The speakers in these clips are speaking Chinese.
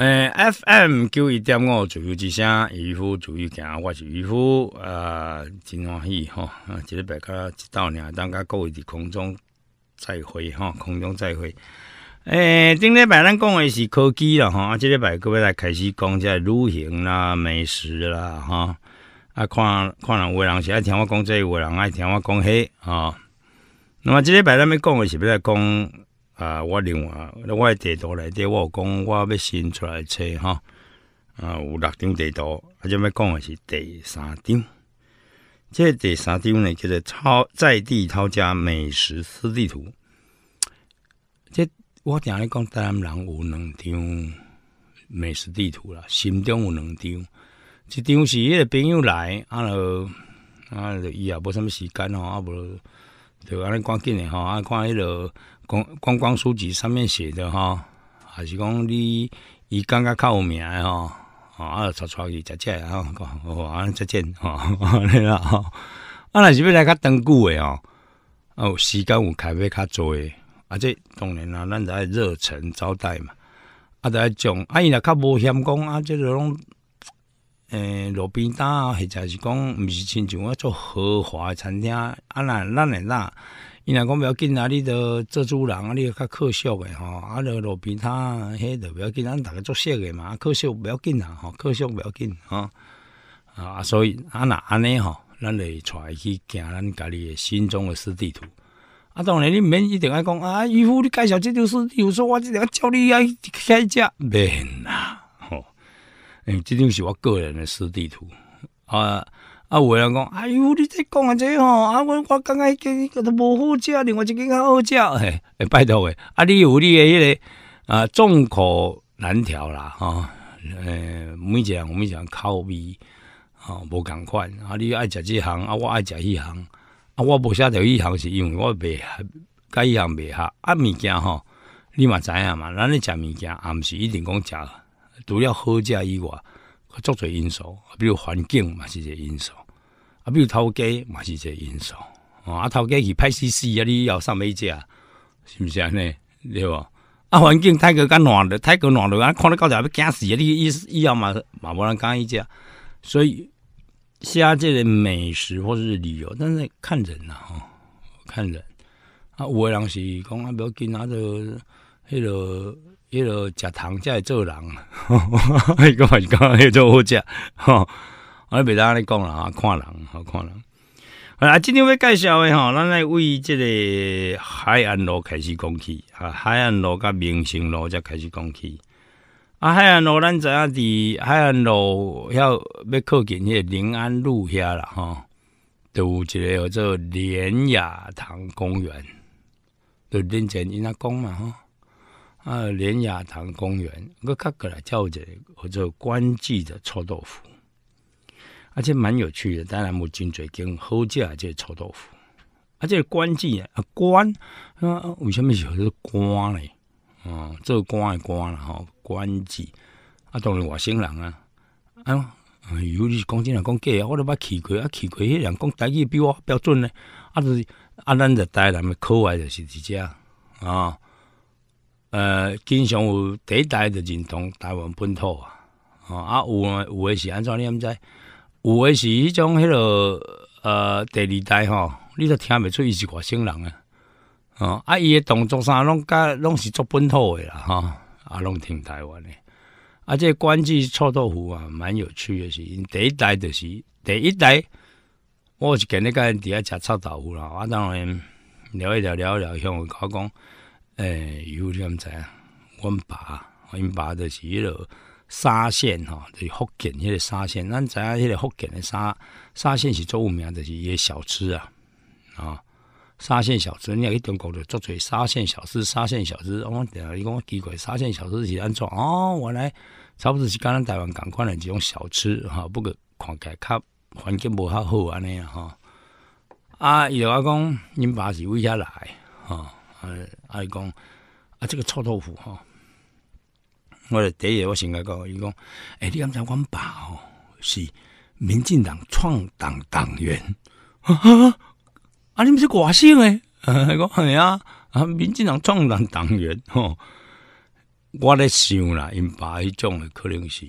诶，FM 九一点五，自由之声，渔夫，自由行，我是渔夫，啊，真欢喜吼，啊，今日白客，一到啦，当家各位伫空中再会哈，空中再会。诶，顶礼拜咱讲的是科技了吼，啊，即礼拜各位来开始讲一旅行啦、美食啦吼，啊，看看人，有人是爱听我讲这，有人爱听我讲那吼，那么，即礼拜咱边讲的是不来讲。啊！我另外那的地图内底，我讲我要新出来车哈，啊，有六张地图，啊，且要讲的是第三张。这第三张呢，叫做超在地超家美食地图。这我听来讲，台湾人有两张美食地图啦，心中有两张，一张是迄个朋友来，啊咯，啊，伊也无什物时间吼，啊无就安尼赶紧诶吼，啊看迄个。观光书籍上面写的哈，还是讲你伊感觉较有名吼，啊，阿就出出去食食啊，讲好啊再见安尼啦吼，啊，若是要来较长久诶啊，有时间有开会较济，啊这当然啦，咱在热忱招待嘛，着在讲啊，伊若较无嫌讲，啊，即种诶路边摊啊，或者是讲毋是亲像我做豪华诶餐厅，啊那咱诶那。伊若讲袂要紧啊你著遮租人啊你著较可惜诶吼啊你著路边摊迄著袂要紧咱逐个作穑诶嘛啊可惜袂要紧啊吼可惜袂要紧吼啊所以啊若安尼吼咱著会带伊去行咱家己诶心中诶斯地图啊当然你毋免一定爱讲啊义夫，你介绍即种事有说我即定叫你爱开价免啦吼因为即张是我个人诶私地图啊啊！有人讲，哎呦，你在讲啊，这吼啊，我我刚刚一个都无好食，另外一个较好食。哎，拜托诶！啊，你有你诶迄个啊，众口难调啦，吼，诶，每一种我们讲口味吼，无共款。啊，你爱食即行，啊，我爱食迄行。啊，我无写着迄行，是因为我袂，甲迄行袂合啊，物件吼，你嘛知影嘛？咱咧食物件，毋是一定讲食，除了好食以外，足侪因素，比如环境嘛，是一个因素。啊，比如头家嘛是一个因素，哦，啊，头家去歹戏戏啊，你以后上美甲，是不是安尼？对无啊，环境太过干乱了，太过乱了，啊，看到到底要惊死啊！你意思要嘛嘛无人敢去食，所以下这个美食或者是旅游，但是看人啊，吼、看人啊，有的人是讲啊，不要紧啊，就迄落。迄落食糖才会做人，呵呵呵呵是讲是讲迄种好食，吼、我袂当来讲啦，看人，好看人。好啦，今天要介绍的吼，咱来为这个海岸路开始讲起啊，海岸路甲民生路才开始讲起。啊，海岸路，咱知影伫海岸路要要靠近迄个临安路遐啦，哈，有一个叫做莲雅塘公园，就以前因阿公嘛，吼。啊莲雅塘公园，我看过啦，叫做叫做关记的臭豆腐。而且蛮有趣的，当然无真嘴跟后食，这是臭豆腐。而且关字啊，关啊，为什么有时官嘞？哦，做官的官了哈，官字啊，当然外省人啊，啊，尤其是讲真啊，讲假过我都捌去过啊，去过，迄人讲台语比我标准呢。啊，是啊，咱在台湾的可爱就是一只啊，呃，经常有第一代就认同台湾本土啊，啊，有有的是按照恁在。有诶，是迄种迄落，呃，第二代吼，你都听袂出伊是外省人啊，哦，啊伊诶动作啥拢甲拢是做本土诶啦，吼，啊拢挺台湾诶，啊这关子臭豆腐啊，蛮有趣诶，是因第一代就是第一代，我是今日个伫遐食臭豆腐啦，我当然聊一聊聊一聊，向我讲讲，诶，有点仔，阮爸阮爸就是迄落。沙县吼，就是福建迄个沙县，咱知影迄个福建的沙沙县是做有名的，就是一个小吃啊啊，沙县小吃，你去中国就做做沙县小吃，沙县小吃，我讲点下，你讲奇怪，沙县小吃是安怎？哦，我来，差不多是刚刚台湾共款的这种小吃哈，不过起来较环境无较好安尼啊哈。啊，有阿讲，恁爸是为啥来啊？阿啊、讲啊，这个臭豆腐哦我第一个我先来讲，伊讲，哎，你刚才讲爸哦，是民进党创党党员，啊，啊，你们是寡姓诶？伊讲，系啊，啊，民进党创党党员吼。我在想啦，因爸伊种的可能是，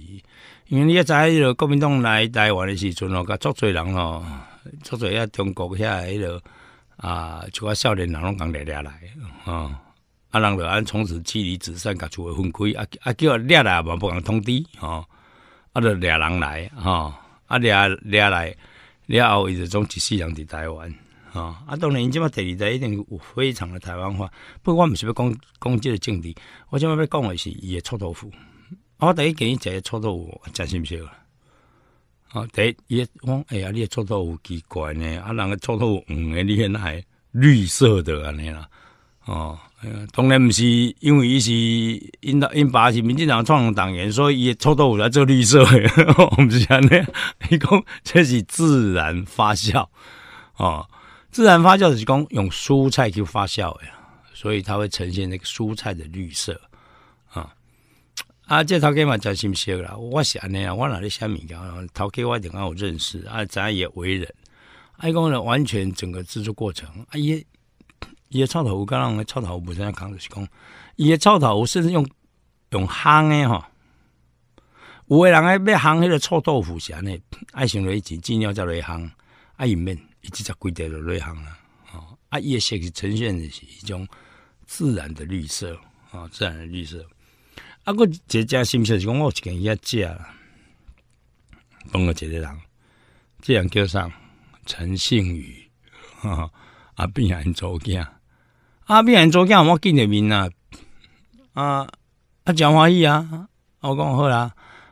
因为你也知，迄落国民党来台湾的时阵哦，佮作罪人咯，作罪啊，中国遐迄个啊，就佮少年儿童讲来来来，啊。啊！人就按从此妻离子散，甲厝会分开。啊啊！叫掠来，嘛，不敢通知吼。啊，就俩人来吼。啊俩俩来，掠后一直总一世人伫台湾吼。啊，当然，伊即马第二代一定有非常的台湾话。不过，我毋是要讲攻击的政治，我即马要讲的是伊个臭豆腐。我第一给你食个臭豆腐，真心不笑。哦，第伊讲哎呀，你的臭豆腐奇怪呢。啊，人个臭豆腐黄的，你现还绿色的安尼啦，哦。当然不是，因为伊是因他因爸是民进党创党员，所以也豆腐来做绿色的。我们是安尼，伊讲这是自然发酵哦，自然发酵是讲用蔬菜去发酵呀，所以它会呈现那个蔬菜的绿色啊。啊，这头家嘛讲新鲜啦，我是安尼啊，我哪里虾米讲？头家我定刚有认识啊，咱也为人，伊讲呢完全整个制作过程，啊伊。伊个臭豆腐，个人个臭豆腐本身讲就是讲，伊个臭豆腐甚至用用烘诶吼，有的人爱要烘迄个臭豆腐是安尼，爱想了一只，尽量在内夯，啊伊面，以直在规落去内啊。吼、哦，伊叶色呈现的是一种自然的绿色，哦，自然的绿色。啊，个节假日就是讲，我一跟人食，嫁，帮个一个人，这人叫上陈信宇，啊，阿必然做羹。阿咪，昨夜我见着面啊，啊，啊，讲欢喜啊，我讲好啦，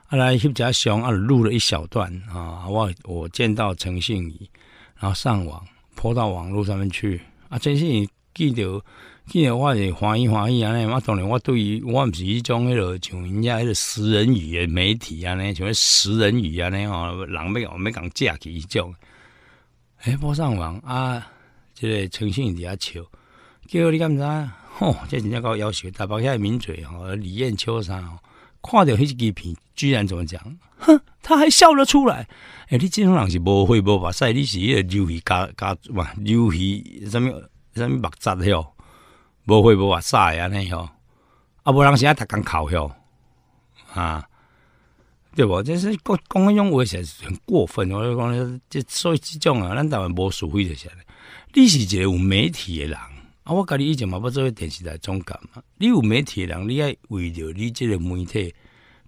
来翕只相，啊，录了一小段啊。我我见到陈信仪，然后上网泼到网络上面去。啊，陈信仪记得记得我也欢喜欢喜啊。尼，我当然我对于我毋是一种迄落像人家迄个食人鱼诶媒体啊，尼，像食人鱼啊，尼吼，人要要未讲假嘅一种。诶，播上网啊，即个陈信伫遐笑。叫你干啥？吼！这是人家个要求。大半夜名嘴，吼，李艳秋啥，看着迄支片，居然怎么讲？哼，他还笑了出来。欸，你这种人是无会无话屎，你是个流皮加加哇，流皮什物什物目杂吼，无会无话晒安尼吼？啊，无人是在他敢考哟？啊，对无，这是讲讲迄种话是很过分。我讲，这所以这种啊，咱当然无是非就是了。你是一个有媒体的人。啊，我甲你以前嘛要做电视台总监。嘛？你有媒体人，你爱为着你即个媒体，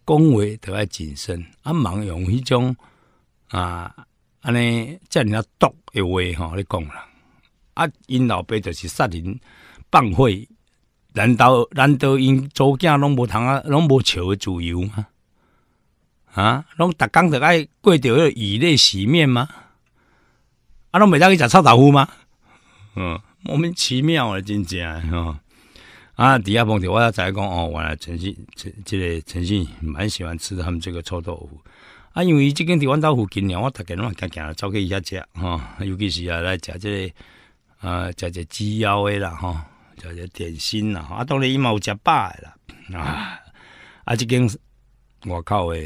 讲话都要谨慎。啊，茫用迄种啊，安尼遮尔啊毒的话吼，你讲啦。啊，因老爸姓是杀人放火，难道难道因祖囝拢无通啊，拢无求自由吗？啊，拢逐工着爱过着迄以泪洗面吗？啊，拢袂当去食臭豆腐吗？嗯。莫名其妙的真界，哦、啊，底下朋友，我要再讲哦，原来陈信，这个陈信蛮喜欢吃他们这个臭豆腐，啊，因为即间伫阮兜附近，我大日拢爱行行走去伊食吼，尤其是啊来食这个，啊，吃这鸡腰的啦，食、吃这点心啦，啊，当然伊嘛有食饱的啦，啊，啊，这间外口的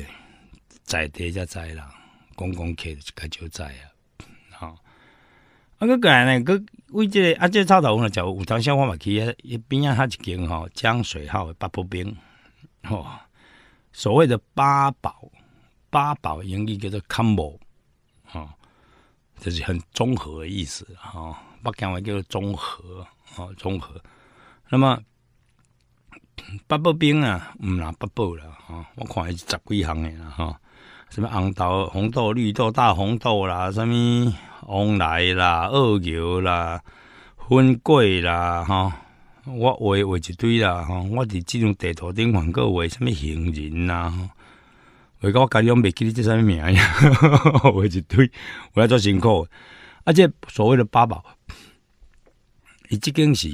在地下知啦，公共客就较少知啊。啊，个个来呢？个为这个啊，这臭豆腐呢，就有台山，我嘛去一一边啊，还一间吼，江水号的八宝冰，吼，所谓的八宝，八宝英语叫做 combo，吼，就是很综合的意思，吼，北京话叫做综合，哦，综合。那么八宝冰啊，毋若八宝啦，哈，我看还是十几项的啦，哈。什么红豆、红豆、绿豆、大红豆啦，什么红奶啦、二牛啦、粉桂啦，吼，我画画一堆啦，吼，我伫即种地图顶往过画什么行人啦，画到我家己拢袂记你叫啥名呀，画一堆，我要做辛苦。啊，且所谓的八宝，伊即间是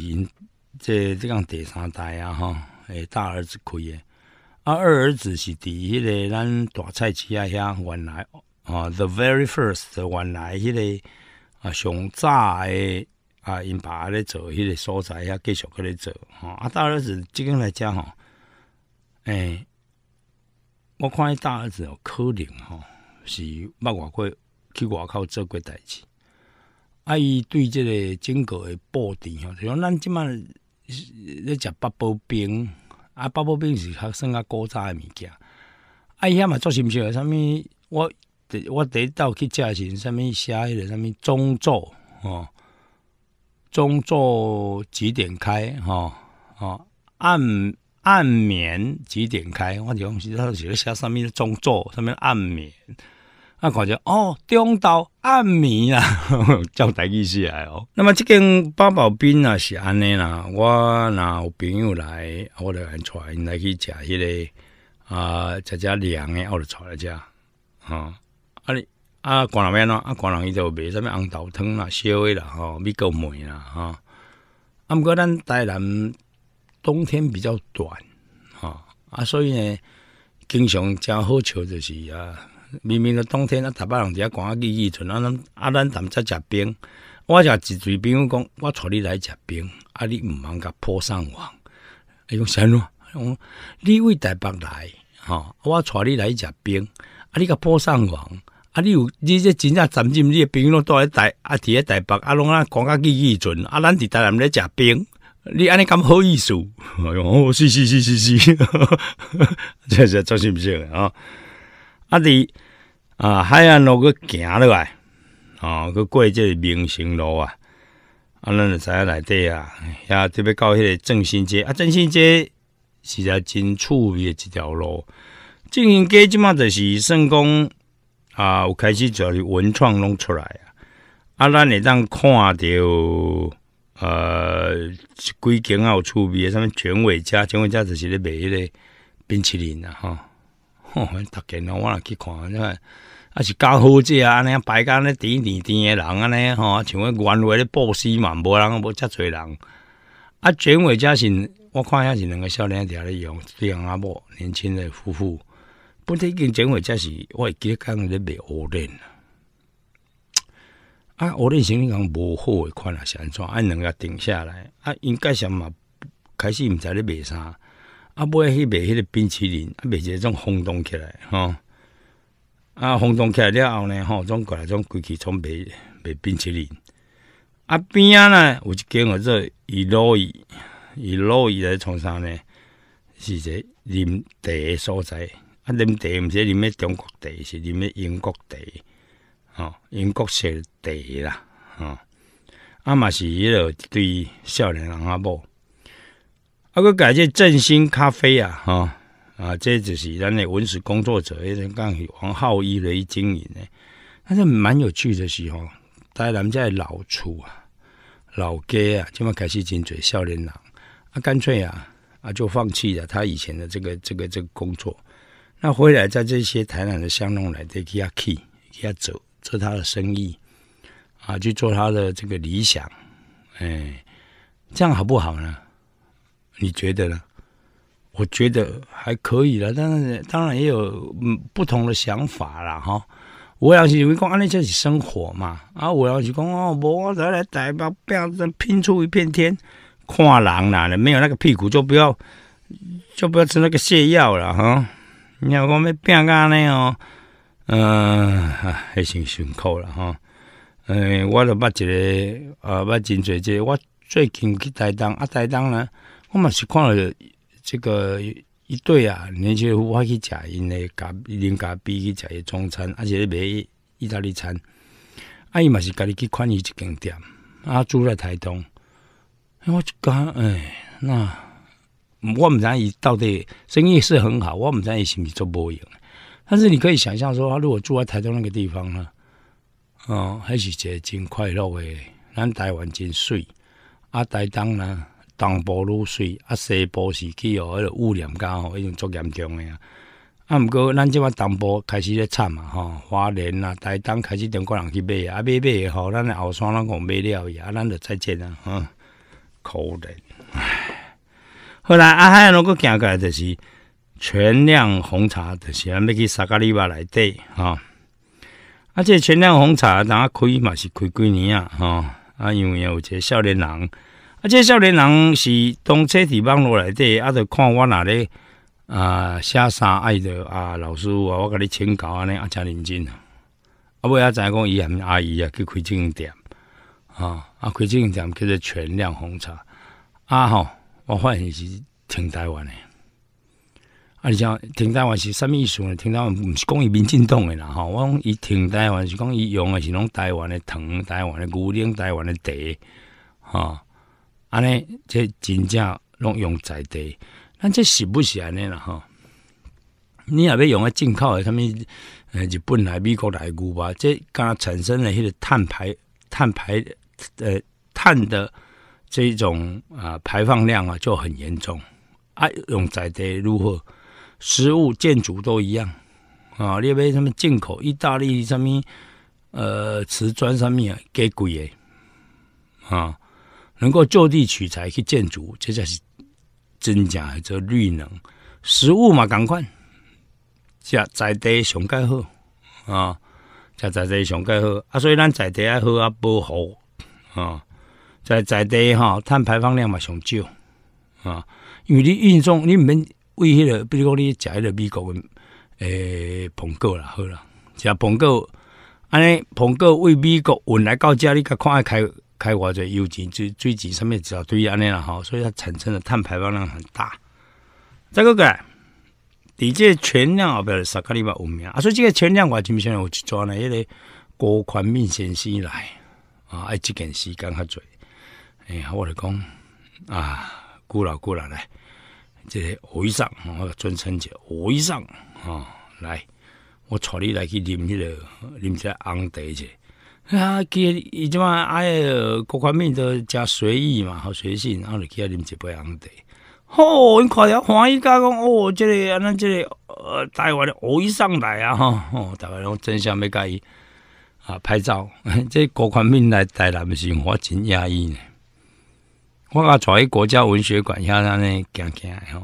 这这样第三代啊，吼，诶，大儿子开诶。啊，二儿子是伫迄个咱大菜市啊，遐原来啊，the very first 原来迄个啊，上炸的啊，因爸咧做迄个所在遐继续克咧做。吼。啊，大儿子即个来讲吼，诶，我看大儿子有可能吼是捌外国去外口做过代志，啊，伊对即个整个诶布置吼，像咱即满咧食八宝冰。啊，八宝饼是学生啊，高早的物件。哎遐嘛，做甚物？啥物？我我第一道去驾校，上面写迄个什么中昼哦，中昼几点开？吼、哦，暗暗眠几点开？我讲是，他写个写上面的中昼，上面暗眠。啊，感觉哦，中岛暗暝啦，叫 台意起来哦。那么这间八宝冰啊是安尼啦，我那朋友来，我就安传来去食迄个啊，食食凉的，我就传来食啊。啊，啊，啊，关人面咯，啊，关人伊就卖啥物？红豆汤啦，烧诶啦，吼，米糕梅啦，吼。啊，毋过咱台南冬天比较短，哈啊，所以呢，经常较好笑就是啊。明明都冬天，啊！台北人伫遐寒啊，去伊存啊，咱啊，咱暂时食冰。我食一嘴冰，我讲我带你来食冰，啊！你毋忙甲破上王，哎呦！神咯，你位台北来，哈！我带你来食冰，啊！你甲破上王，啊！你有你这真正沉浸你的冰都住喺台啊，伫咧台北啊，拢啊寒啊去伊存啊，咱伫台南咧食冰，你安尼咁好意思？哎呦！是是是是是，哈哈哈！这是做甚么啊？啊！你。啊，海岸路去行落来，哦，去过个明星路啊，啊，咱就知影内底啊，遐特别到迄个正兴街啊，正兴街是真趣味诶一条路。正兴街即马就是算讲啊，有开始做文创拢出来啊，啊，咱会当看着呃，几间有趣味诶什物卷尾家，卷尾家就是咧卖迄个冰淇淋啊，吼、哈，大间呐，我来去看，你看。啊是较好者啊，安尼排安尼甜甜甜诶人安尼吼，像个原话咧布施嘛，无人无遮侪人。啊，卷尾加是，我看遐是两个少年伫遐咧用，两阿某年轻诶夫妇，本不已经卷尾加是，我会记咧，讲咧卖乌链啊，啊，乌链生意讲无好诶款啊，是安怎？啊？两个定下来，啊，应该想嘛，开始毋知咧卖啥，啊，买去卖迄个冰淇淋，啊，卖一个种轰动起来，吼、啊，轰动起来了后呢，吼、哦，总过来总规气从卖卖冰淇淋。啊，边啊呢，有一间叫做伊路伊，伊路伊咧创啥呢？是一个啉茶诶所在。啊，啉茶毋是啉咧，中国茶，是啉咧，英国茶，吼、英国式茶啦，吼、啊嘛是迄落一对少年人啊无。啊，佮改这振兴咖啡啊，吼、啊，这就是咱的文史工作者，迄阵讲王浩一来经营的，但是蛮有趣的是吼，但咱们家老厝啊、老街啊，即晚开始金嘴笑脸郎，啊，干脆啊啊就放弃了他以前的这个这个这个工作，那回来在这些台南的乡弄来，再去下去下走做他的生意，啊，去做他的这个理想，哎，这样好不好呢？你觉得呢？我觉得还可以了，但是当然也有不同的想法了哈。我要是有一公安利在一起生活嘛，啊，我要是讲哦，无在来台北，拼出一片天。看人啦，没有那个屁股就不要，就不要吃那个泻药了哈。你要讲拼安尼哦，嗯，还是辛苦了哈。嗯，我都把一个啊，把金嘴姐，我最近去台东啊，台东呢，我嘛是看了。这个一对啊，年轻夫去食因个咖零咖币去食中餐，而且买意大利餐，啊伊嘛是家己去看伊一间店，啊住在台东。我就讲，哎，那我们知伊到底生意是很好，我们知伊是是做无用，但是你可以想象说，他如果住在台东那个地方呢，哦，还是真快乐诶。咱台湾真水，啊台东呢？东部愈水啊，西部是去哦，迄个污染加吼，已经足严重诶啊！啊，毋过咱即款东部开始咧惨嘛吼，花莲啊、台东开始中国人去买啊，买买吼，咱诶后山咱讲买了伊啊，咱就再见啊吼。可怜。唉。后来啊，海如果行过来就是全量红茶，就是咱要去萨噶里巴底吼。啊。这全量红茶，咱开嘛是开几年啊吼啊，因为有一个少年人。啊！这少年人是从车地网络来底，啊，就看我那里啊，写啥？爱的啊，老师啊，我给你请教啊，尼啊，正认真啊。啊，不要影讲伊啊，阿姨啊，去开经营店啊，啊，开经营店叫做全量红茶啊。吼，我发现是挺台湾的。啊，你像挺台湾是么意思呢？挺台湾不是讲伊民进党的啦，吼，我讲伊挺台湾是讲伊用的是拢台湾的糖、台湾的牛奶、台湾的地，吼。安尼这真正拢用在地，那这是不是安尼了哈？你也要用啊进口的，什物呃日本来美国来过吧，这刚产生了迄个碳排、碳排呃碳的这一种啊排放量啊就很严重。啊，用在地如何？食物、建筑都一样啊，列要什么进口意大利什么呃瓷砖什物啊，给贵诶啊。能够就地取材去建筑，这才是真正的做绿能食物嘛。赶快，食在地上盖好啊，食在地上盖好啊。所以咱在地啊好啊，保护啊，在在地哈，碳排放量嘛上少啊。因为你运送，你免为迄个，比如讲你食迄个美国的诶，苹果啦，好啦，食苹果，安尼苹果为美国运来到家，你甲看下开。开挖在油井最最井上面，只要堆压力了哈，所以它产生的碳排放量很大。大个哥，底界全量后不要十卡里万五名啊，所以这个全量我怎么想，我去抓呢？一个郭宽明先生来啊，爱这件事干较做？哎呀，我来讲啊，古老姑老来，这五以上我尊称叫和尚上啊，来，我带你来去迄、起了，饮些红茶者。啊，记伊即嘛，爱各宽面都加随意嘛，好随性，然后去啊，啉一杯红茶。哦，因快着欢喜甲讲，哦，这里啊，咱这里呃，台湾的偶一上来啊，吼、哈，台湾人真想要甲伊啊，拍照，这各款面来带来的是我真压抑呢。我甲坐喺国家文学馆下头咧，讲讲吼，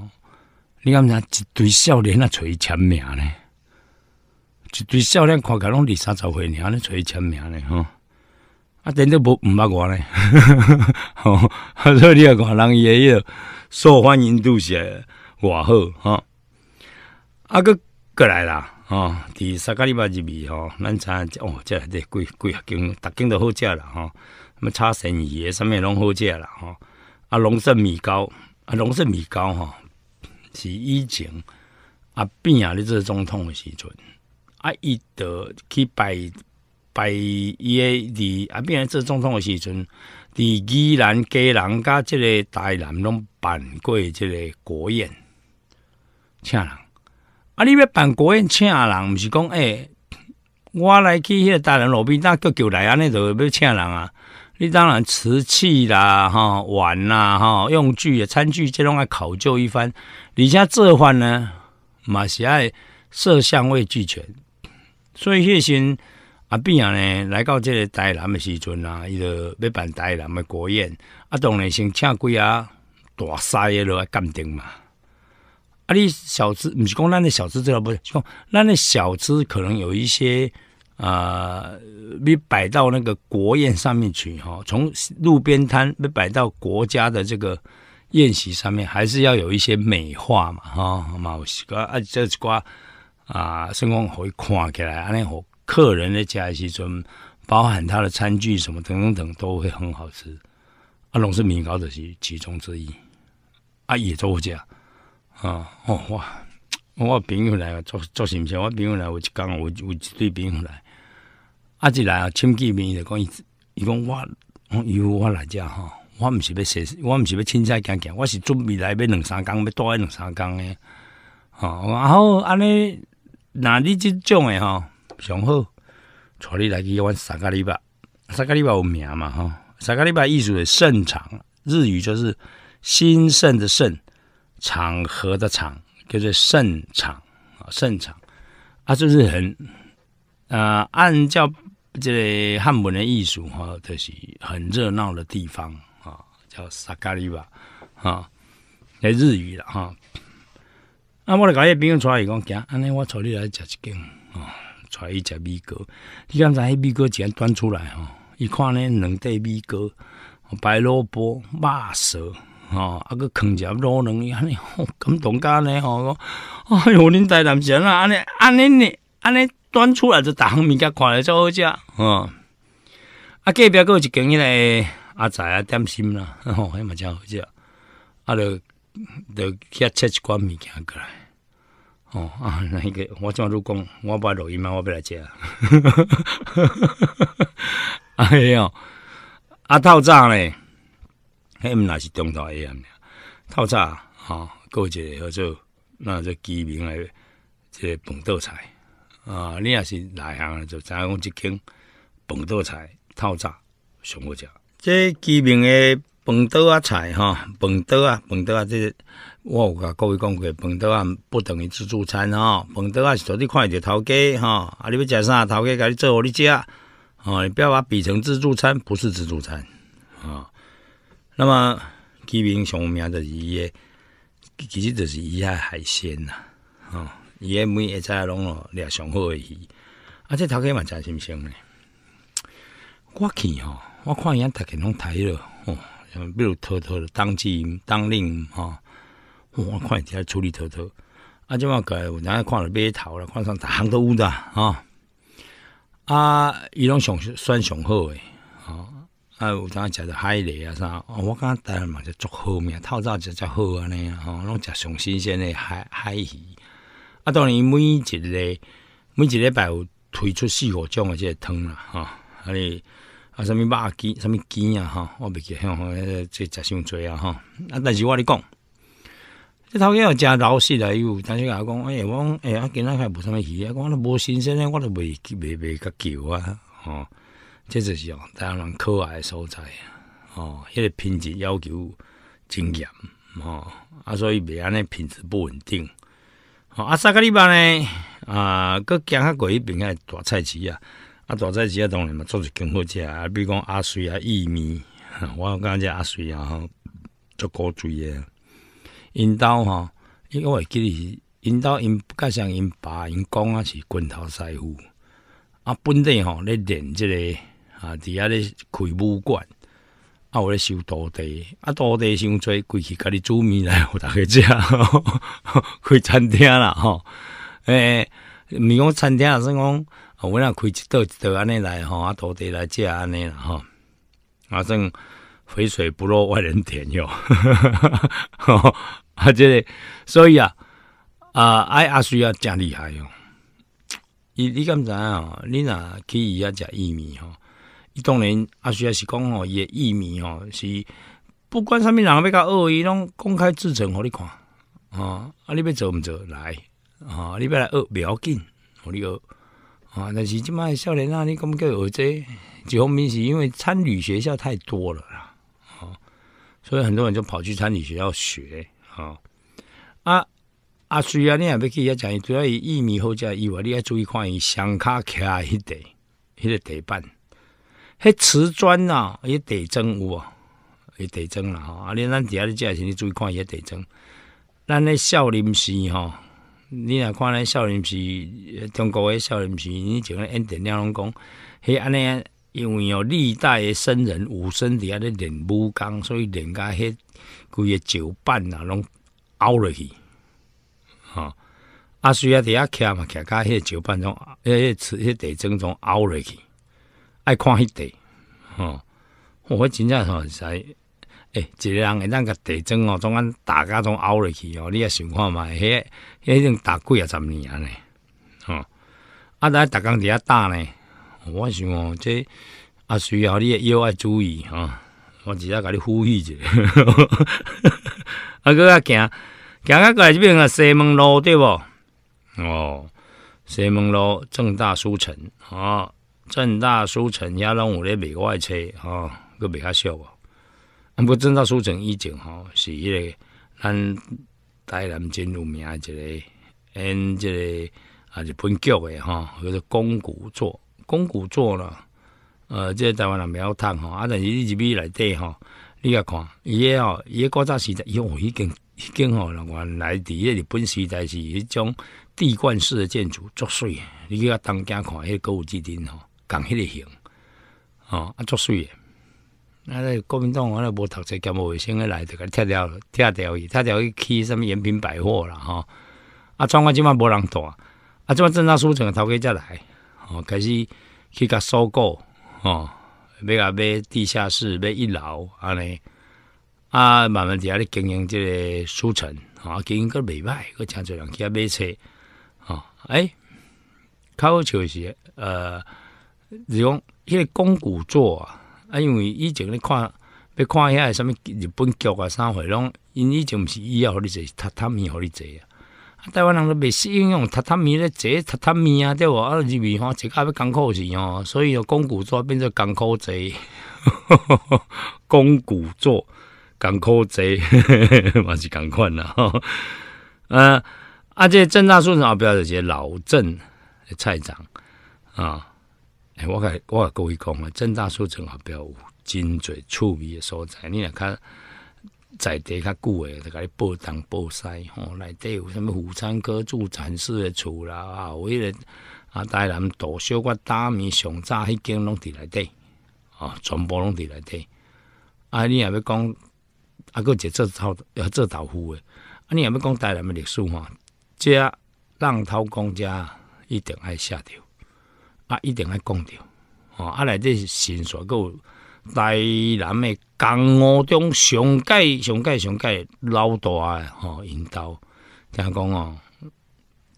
你知一堆少年啊，伊签名呢。一堆少年看起来拢二三十岁尔安尼找伊签名呢吼啊等者无毋捌我呢 吼啊你啊看人伊诶迄号受欢迎度是偌好吼啊佫过来啦吼伫萨甲你捌入面吼咱查哦遮遮几几啊间逐间都好食啦吼啥物炒生鱼，诶啥物拢好食啦吼啊龙生米糕啊龙生米糕吼是以前啊变啊咧做总统诶时阵啊，伊德去拜拜伊个李啊，扁做总统的时阵，李伊人家人甲即个台南拢办过即个国宴，请人。啊，你要办国宴，请人，毋是讲诶，我来去迄个台南路边搭叫叫来，安尼，就要请人啊！你当然瓷器啦、吼碗啦、吼用具、餐具，即拢爱考究一番。而且这番呢，嘛是爱色香味俱全。所以现阿必啊呢，来到这个台南的时阵啊，伊就要办台南的国宴，阿当然先请几啊大西的来鉴定嘛。阿你小吃，毋是讲咱的小吃，知道不？讲咱的小吃可能有一些啊，被摆到那个国宴上面去哈。从路边摊被摆到国家的这个宴席上面，还是要有一些美化嘛哈？嘛，我瓜啊，这瓜。啊，甚光会看起来，安尼和客人的家的时阵，包含他的餐具什么等等等，都会很好吃。啊，龙是米糕，的是其中之一。阿爷做家，啊，哦哇，我朋友来做做新鲜，我朋友来我就讲，我就我对朋友来，阿姐来啊，亲戚朋友讲，伊讲我，伊有我来家哈，我毋是要食，我毋是要凊彩行行，我是准备来要两三工，要待两三工诶。好，然后安尼。那你这种的哈，上好，带你来去阮萨卡里巴。萨卡里巴有名嘛哈？萨卡里巴艺术是盛场，日语就是“兴盛”的盛，场合的场，叫做盛场啊，盛场啊，就是很呃，按照这汉文的艺术哈，就是很热闹的地方啊，叫萨卡里巴啊，来日语了哈。啊！我咧甲迄朋友出来，伊讲行，安尼我带你来食一间哦，带伊食米糕。你刚才米糕竟然端出来，吼？伊看呢，两块米糕、白萝卜、肉蛇，哈，啊个空夹卤卵，安尼，吼，咁同家呢，吼！哎哟，恁大男人啊，安尼，安尼呢，安尼端出来就逐项物件，看来就好食，哦。啊，隔壁还有一间迄个阿仔啊，点心啦，吼，迄嘛真好食，啊，著。著去切一寡物件过来。哦啊，那个我正要讲，我把录音嘛，我不要接。哎呦，啊，早餐迄毋那是中岛 AM。套餐，哈，过个叫做那这居民的，这本豆菜啊，你也是内行？就影讲即间本豆菜套餐，想我食。这居民诶。饭桌啊菜吼，饭桌啊，饭桌啊，即个我有甲各位讲过，饭桌啊不等于自助餐吼，饭桌啊是绝对看着头家吼，啊你要食啥，头家甲你做互你食，吼、啊，你不要把比成自助餐，不是自助餐吼。那么基本上名就是伊个，其实就是伊遐海鲜呐、吼、啊，伊个每一只拢哦掠上好诶鱼，啊这头家嘛诚新鲜咧。我去吼、我看伊安逐个拢抬咯。比如偷偷的当机当令哈，我看人家处理偷偷，啊，即马改我，咱看了买头了，看上逐项都有的哈，啊，伊拢上算上好诶，啊，啊，有刚食着海蛎啊啥，哦，我感觉台湾嘛就足好命，透早就做好安尼，哈，拢食上新鲜诶海海鱼，啊，当年每一日每一礼拜有推出四五种诶即个汤啦，哈，啊哩。啊，什么肉鸡，什么鸡啊？吼，我袂记，像迄个即食伤做啊？吼。啊，但是我咧讲，即头有食老食的，有，但是阿讲，哎呀，我哎啊，今仔开无什物鱼啊，讲都无新鲜诶，我都袂袂袂甲叫啊？哦，这就是哦，台湾可爱诶所在啊？哦，迄个品质要求真严哦，啊，所以袂安尼品质不稳定。吼、啊，三个礼拜呢，啊，搁行啊，过迄边来大菜市啊。啊，大在几啊，当然嘛，做一更好食啊。比如讲阿水啊，薏米，我感觉阿水啊，足古锥诶。因兜吼，因为我记得因兜因加上因爸因公啊是滚头师傅啊，本地吼咧练即个啊，伫遐咧开武馆啊，有咧收徒弟啊，徒弟伤做规去，家己煮面来互逐个食，开餐厅啦吼。诶，是讲餐厅也算讲。我那开一道一道安尼来吼，啊土地来借安尼啦吼，反正肥水不落外人田哟，啊这所以啊啊阿需啊正厉害哟，伊你敢知影吼？你若去伊遐食薏米吼，伊当然阿需也是讲吼，伊诶薏米吼是不管啥物人要甲恶伊拢公开制成，互你看吼，啊你要做毋做来啊，你要来恶袂要紧，互你恶。啊，那是他妈的少林啊！你讲不叫这仔，几好明显，因为参旅学校太多了啦，啊，所以很多人就跑去参旅学校学啊啊啊！虽然你也不可以讲，主要以一米厚加以外，你要注意看，以相卡起来一点，一个地板，黑瓷砖呐，也得增啊，也得增了哈。啊，连咱底下的价钱，你注意看也得增。咱的少林寺哈。你若看咱少林寺，中国诶少林寺，你就能按点影拢讲，迄安尼，因为有历代诶僧人武僧伫遐咧练武功，所以练甲迄规个石板啊拢凹落去。吼，阿需啊，伫遐徛嘛，徛甲迄石板迄迄迄地砖从凹落去，爱看迄地。吼我真正吼在。诶，一个人当甲地震哦，总安大家总凹落去哦，你也想看嘛？迄、迄种打几啊十年啊呢？哦，啊，在逐工伫遐打呢，我想哦，这啊需要你药爱注意哈。我直接甲你呼吁者，呵呵呵呵呵呵。阿哥啊，行，行啊，过来这边啊，西门路对无？哦，西门路正大书城哦，正大书城遐拢有咧卖我诶车哦，搁卖较俗。不，正道书城以前吼是迄个咱台南真有名一个，因这个啊日本剧的哈，叫做宫古座。宫古座呢，呃，即台湾人袂晓谈哈，啊，但是日入去来底哈，你甲看，伊个吼，伊个国早时代伊已经已经吼，原来伫迄日本时代是迄种地冠式的建筑作祟。你去甲东京看，迄个歌舞伎町吼，讲迄个型，哦，啊作祟。那国民党原来无读册，兼无卫生的来就给拆掉，拆掉伊，拆掉伊去什么延平百货啦吼？啊，庄外即马无人住，啊，即满正大书城头家再来，哦，开始去甲收购，哦，要甲买地下室，买一楼，安尼，啊，慢慢伫遐咧经营即个书城，哈，经营个未歹，个诚济人去遐买册，书，哦，哎，考就系，呃，是讲，迄个公古做啊。啊，因为以前咧看，要看遐什物日本剧啊、啥货拢，因以前毋是伊要互你坐，是榻榻米互你坐啊。台湾人都未适应用榻榻米咧坐，榻榻米啊，对无啊，入面吼一家要苦死吼，所以公古座变成艰苦坐，公古座艰苦坐 嘛是共款啦。吼。啊，这郑大市场表示是老诶菜场啊。我甲我甲各位讲啊，郑大书城后壁有真侪趣味诶所在，你若看在地较久诶，就甲你报东报西吼，内底有啥物妇产哥助产示诶厝啦，啊，有迄个啊，台南大小块大米上早迄间拢伫内底，啊，全部拢伫内底。啊，你若要讲啊，个做头要做豆腐诶，啊，你若要讲台南诶历史嘛，这浪涛公家一定爱下掉。啊，一定爱讲掉，哦，啊，来这新所有台南的江湖中上界上界上界老大诶吼，引导，听讲哦，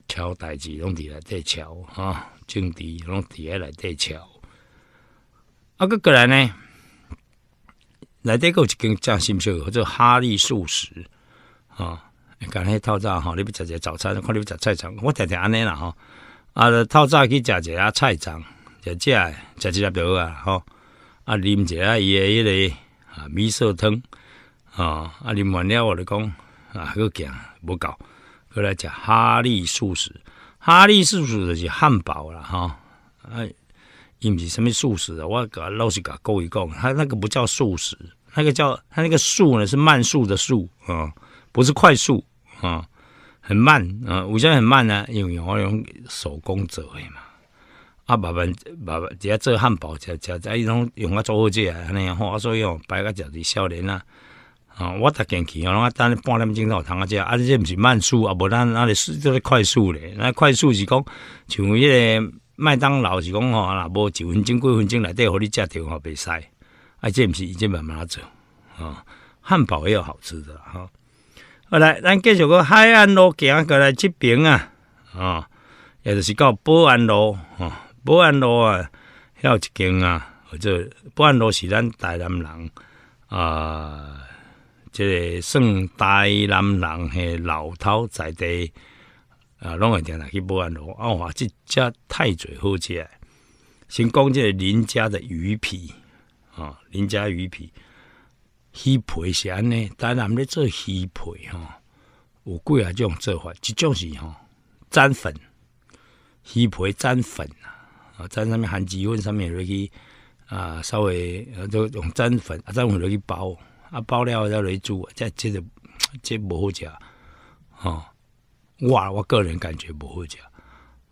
桥代志拢伫内底桥，哈，政治拢伫下来底桥。啊，个个人呢，来这个就跟张新秀叫做哈利素食，啊，刚才透早吼，你不食些早餐，看你不食菜场，我天天安尼啦，吼。啊，透早去食一下菜场，食食诶，食几粒豆啊，吼！啊，啉一下伊诶迄个啊米色汤，啊，啊，啉完了我就讲，啊，够行，无够，过来食哈利素食，哈利素食就是汉堡啦，吼，啊，伊毋是什么素食啊？我甲老实甲勾一讲，他那个不叫素食，那个叫他那个素呢是慢速的速啊，不是快速啊。很慢啊？为啥很慢呢？因为用我用手工做的嘛。啊，慢慢、慢慢，只要做汉堡，吃吃食，伊拢用啊做伙做啊安尼吼。所以哦，摆个食是少年啊。啊，我逐才去，吼，拢啊等半点钟才有通啊食，啊，这毋是慢速啊，无咱那里是这个快速咧。那快速是讲，像迄个麦当劳是讲吼，若无一分钟、几分钟内底互你食着吼，袂使。啊，这毋是伊这慢慢走吼，汉堡也有好吃的吼。好来，咱继续过海岸路行过来这边啊，啊，也就是到保安路啊，保安路啊，有一间啊，或者保安路是咱台南人啊，这个算台南人的老头在地啊，拢会定来去保安路啊，哇，这家太侪好食，先讲这林家的鱼皮啊，林家鱼皮。鱼皮是安尼，但咱们咧做鱼皮吼，有几啊种做法。一种是吼沾粉，鱼皮沾粉呐，啊，沾上面含几粉上面落去啊，稍微就用沾粉，沾粉落去包，啊，包了再落去煮，再接着，这无好吃哦。我我个人感觉无好食。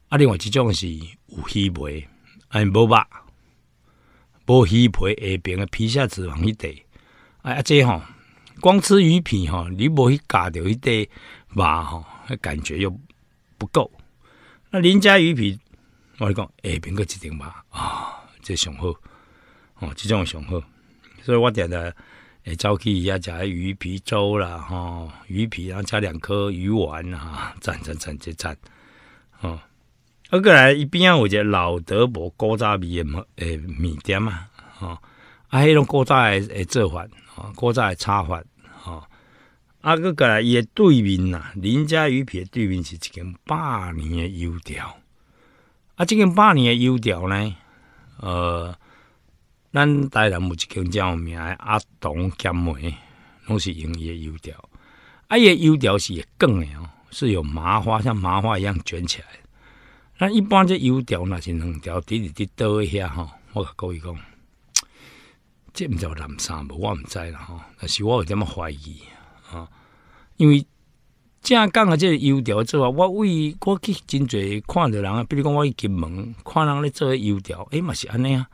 啊，另外一种是有鱼皮，哎，无肉，无鱼皮下边的皮下脂肪一块。啊，这吼，光吃鱼皮吼，你无去加着一块肉吼，感觉又不够。那邻家鱼皮，我来讲，下平个一斤肉啊，这上好，哦，这种上好。所以我点了，早起也加鱼皮粥啦，吼，鱼皮，然后加两颗鱼丸啊，蘸蘸蘸，就蘸。哦，啊，个来，一边有一个老德婆锅味诶诶面点啊，吼，啊，迄种锅诶诶做法。啊，锅仔炒饭，吼！啊，个伊诶对面呐，林家鱼皮诶对面是一间百年诶油条。啊，即间百年诶油条呢，呃，咱台南有一间叫名诶阿董咸梅，拢是用伊诶油条。啊，伊诶油条是会更诶哦，是有麻花，像麻花一样卷起来。咱一般这油条若是两条，直直直倒一下，吼！我甲告你讲。这毋叫南沙无，我毋知啦吼。但是我有点怀疑啊，因为正讲啊，这油条做啊，我为我去真侪看着人啊，比如讲我去金门看人咧做油条，哎嘛是安尼啊，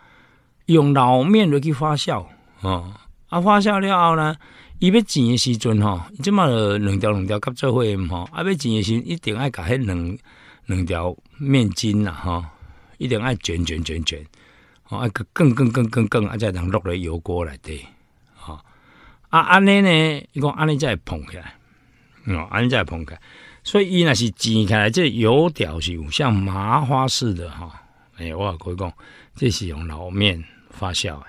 用老面落去发酵啊，啊发酵了后呢，伊要煎的时阵吼，这么两条两条夹做会唔好，啊要煎的时一定爱甲迄两两条面筋呐哈，一定爱卷卷卷卷。吼，啊，更更更更更更啊，再通落来油锅来。对，吼。啊，安尼呢，伊讲安尼才会捧起来，哦，安尼才会捧起来。所以伊若是煎起来，这油条是有像麻花似的吼。诶、我欸，可以讲，这是用老面发酵的。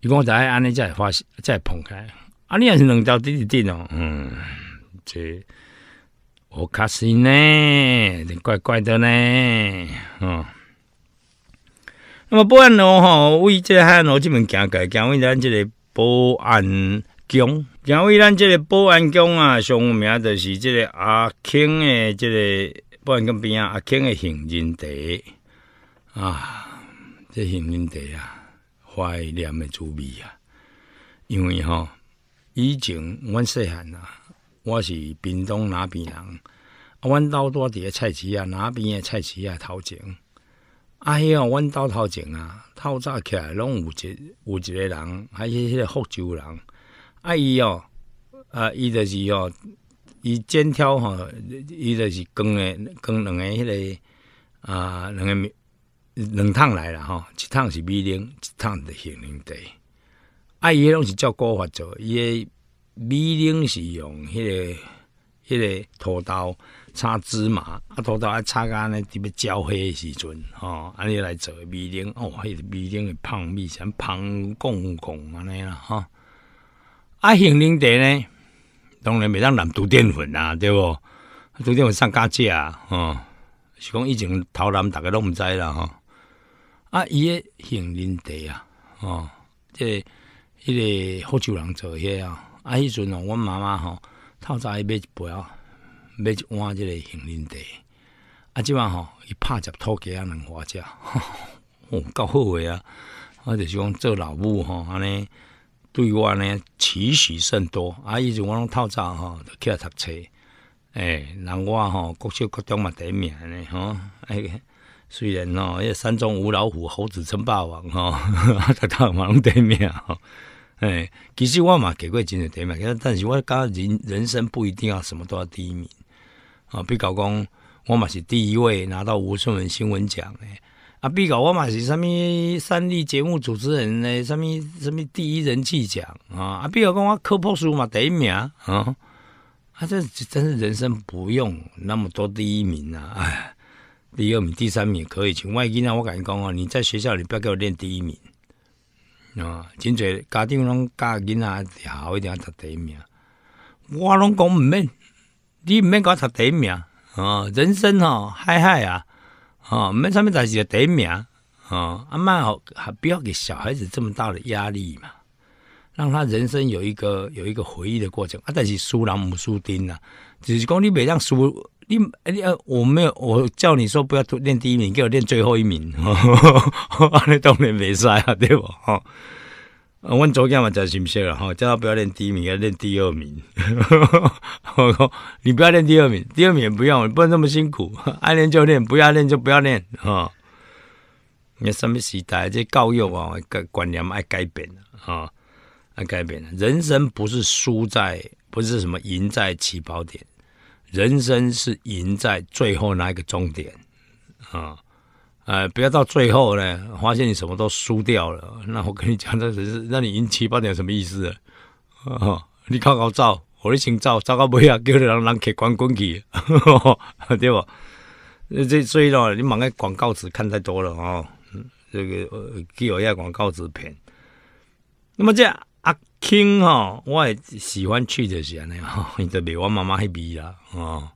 伊讲在安尼才会发，才会捧起来。安尼也是两道滴滴滴哦，嗯，这。我卡心呢，怪怪的呢，嗯。那么保安喽，吼，为这哈喽，专行过来，行为咱这个保安宫，行为咱这个保安宫啊，上名的是这个阿庆诶，这个保安工边啊，阿庆诶，行人地啊，这行人地啊，怀念诶滋味啊，因为吼，以前阮细汉啊，我是屏东哪边人，啊，阮到多伫个菜市啊，哪边诶菜市啊，头前。迄哦，阮兜头前啊，透早起来拢有一有一个人，还是迄个福州人。啊，伊哦，啊，伊就是哦，伊肩挑吼，伊就是扛诶扛两个迄个啊，两个两趟来啦吼，一趟是米零，一趟是咸宁地。啊，伊拢是照古法做，伊诶米零是用迄个迄个土豆。炒芝麻，啊，头头一擦干呢，特别焦黑的时阵，吼，安尼来做味丁，哦，还个味丁的芳味，像芳公公安尼啦，吼。啊，杏仁茶呢，当然袂当南拄淀粉啊，对无拄淀粉上加价啊，哦，是讲以前头南逐个都毋知啦吼。啊，伊诶杏仁茶啊，哦，即、迄个福州人做遐啊，啊，迄阵哦，阮妈妈吼，透早买一杯啊。买一碗即个杏仁茶。啊，即晚吼，伊拍只土鸡啊，两花只，吼，够好诶啊！啊，就是讲做老母吼，安尼对我呢期许甚多。啊，以前我拢透早吼，就起来读册。诶、欸，人我吼，各小各种嘛第一名呢，吼、哦，哎、虽然吼、哦，迄山中无老虎，猴子称霸王，吼、哦，读大嘛拢第一名，吼、哦，诶、其实我嘛给过真侪第一名，但是我感觉人人生不一定要什么都要第一名，啊，比较讲我嘛是第一位拿到吴数文新闻奖诶。啊，比较我嘛是什么三立节目主持人呢？什么什么第一人气奖啊？啊，比较讲我科普书嘛第一名啊。啊，这真是人生不用那么多第一名啊！哎，第二名、第三名可以，请外因啊！我敢讲哦，你在学校里不要给我练第一名啊！真侪家长拢教囡仔调一点读第一名，我拢讲唔免。你毋免讲读第一名哦，人生哦嗨嗨啊哦，唔免上面代志就第一名哦，阿妈哦还不要给小孩子这么大的压力嘛，让他人生有一个有一个回忆的过程啊。但是输朗姆输丁啊，只是讲你每当输你你呀，我没有我叫你说不要练第一名，给我练最后一名，哈哈，当然没事啊，对不？哦啊，我昨夜嘛讲心事了哈，叫他不要练第一名，要练第二名。我讲你不要练第二名，第二名也不用，你不能那么辛苦。爱练就练，不要练就不要练哈。你什么时代，这教育啊，观念爱改变啊，爱改变了。人生不是输在，不是什么赢在起跑点，人生是赢在最后那一个终点啊。呃，不要到最后呢，发现你什么都输掉了。那我跟你讲，那只是让你赢七八点什么意思？啊，你靠搞造，我咧先造，造到尾啊，叫你人人客观滚去，对不？这所以咯，你忙个广告词看太多了哦。嗯，这个给我一下广告词片。那么这阿 king 哈，我也喜欢去是安尼哈，你特别我妈妈迄味啦。哦，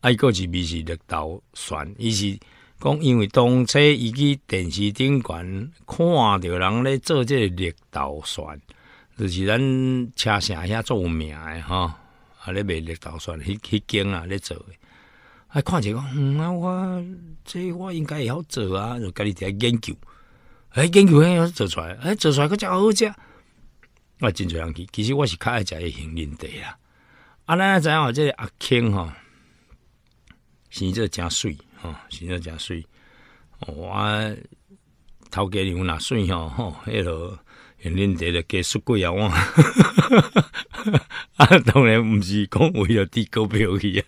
爱过是味是绿豆酸，伊是。讲因为当初伊去电视顶管看着人咧做这个绿豆船，就是咱车城遐做有名诶，吼，啊咧卖绿豆船迄迄间啊咧做诶。啊，看见讲，嗯啊，我这我应该会晓做啊，就家己伫研究。哎，研究哎，做出来，哎，做出来佫真好食。我真侪人去，其实我是较爱食杏仁茶啊。啊，咱在即个阿吼、哈，是个诚水。吼、哦，生了诚水。我头家娘若水吼，吼、迄落现恁爹的家属贵啊，我 啊，当然毋是讲为了低股票去啊，